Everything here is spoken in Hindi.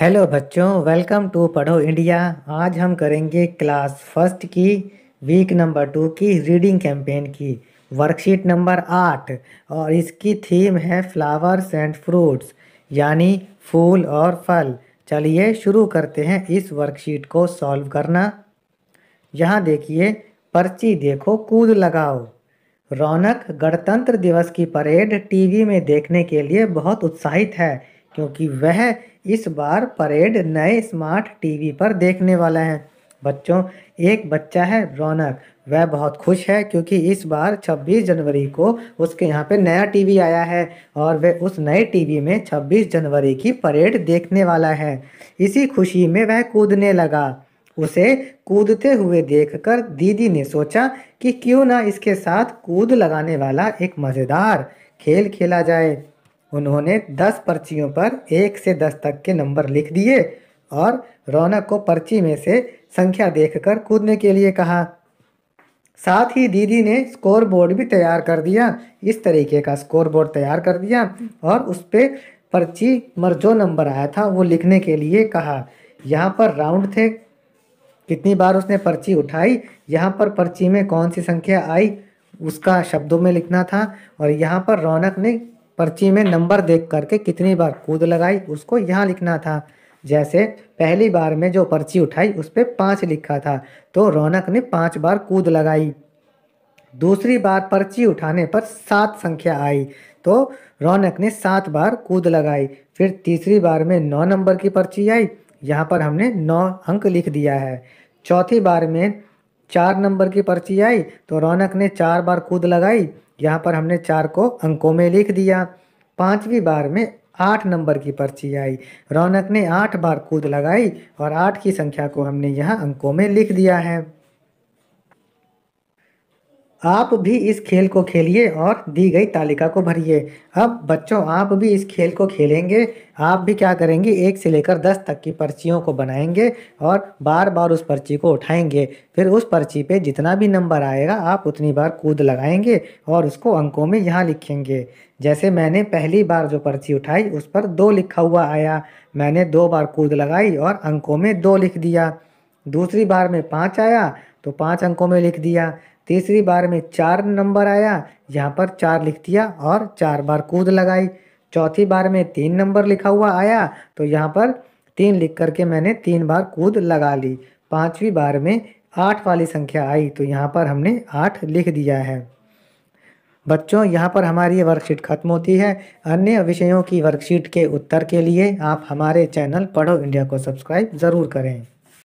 हेलो बच्चों वेलकम टू पढ़ो इंडिया आज हम करेंगे क्लास फर्स्ट की वीक नंबर टू की रीडिंग कैंपेन की वर्कशीट नंबर आठ और इसकी थीम है फ्लावर्स एंड फ्रूट्स यानी फूल और फल चलिए शुरू करते हैं इस वर्कशीट को सॉल्व करना यहाँ देखिए पर्ची देखो कूद लगाओ रौनक गणतंत्र दिवस की परेड टीवी में देखने के लिए बहुत उत्साहित है क्योंकि वह इस बार परेड नए स्मार्ट टीवी पर देखने वाला है बच्चों एक बच्चा है रौनक वह बहुत खुश है क्योंकि इस बार 26 जनवरी को उसके यहाँ पे नया टीवी आया है और वह उस नए टीवी में 26 जनवरी की परेड देखने वाला है इसी खुशी में वह कूदने लगा उसे कूदते हुए देखकर दीदी ने सोचा कि क्यों ना इसके साथ कूद लगाने वाला एक मज़ेदार खेल खेला जाए उन्होंने दस पर्चियों पर एक से दस तक के नंबर लिख दिए और रौनक को पर्ची में से संख्या देखकर कूदने के लिए कहा साथ ही दीदी ने स्कोर बोर्ड भी तैयार कर दिया इस तरीके का स्कोर बोर्ड तैयार कर दिया और उस पर पर्ची मर जो नंबर आया था वो लिखने के लिए कहा यहाँ पर राउंड थे कितनी बार उसने पर्ची उठाई यहाँ पर पर्ची में कौन सी संख्या आई उसका शब्दों में लिखना था और यहाँ पर रौनक ने पर्ची में नंबर देख करके कितनी बार कूद लगाई उसको यहाँ लिखना था जैसे पहली बार में जो पर्ची उठाई उस पर पाँच लिखा था तो रौनक ने पाँच बार कूद लगाई दूसरी बार पर्ची उठाने पर सात संख्या आई तो रौनक ने सात बार कूद लगाई फिर तीसरी बार में नौ नंबर की पर्ची आई यहाँ पर हमने नौ अंक लिख दिया है चौथी बार में चार नंबर की पर्ची आई तो रौनक ने चार बार कूद लगाई यहाँ पर हमने चार को अंकों में लिख दिया पांचवी बार में आठ नंबर की पर्ची आई रौनक ने आठ बार कूद लगाई और आठ की संख्या को हमने यहाँ अंकों में लिख दिया है आप भी इस खेल को खेलिए और दी गई तालिका को भरिए अब बच्चों आप भी इस खेल को खेलेंगे आप भी क्या करेंगे एक से लेकर दस तक की पर्चियों को बनाएंगे और बार बार उस पर्ची को उठाएंगे फिर उस पर्ची पे जितना भी नंबर आएगा आप उतनी बार कूद लगाएंगे और उसको अंकों में यहाँ लिखेंगे जैसे मैंने पहली बार जो पर्ची उठाई उस पर दो लिखा हुआ आया मैंने दो बार कूद लगाई और अंकों में दो लिख दिया दूसरी बार में पाँच आया तो पाँच अंकों में लिख दिया तीसरी बार में चार नंबर आया यहाँ पर चार लिख दिया और चार बार कूद लगाई चौथी बार में तीन नंबर लिखा हुआ आया तो यहाँ पर तीन लिख करके मैंने तीन बार कूद लगा ली पाँचवीं बार में आठ वाली संख्या आई तो यहाँ पर हमने आठ लिख दिया है बच्चों यहाँ पर हमारी वर्कशीट खत्म होती है अन्य विषयों की वर्कशीट के उत्तर के लिए आप हमारे चैनल पढ़ो इंडिया को सब्सक्राइब ज़रूर करें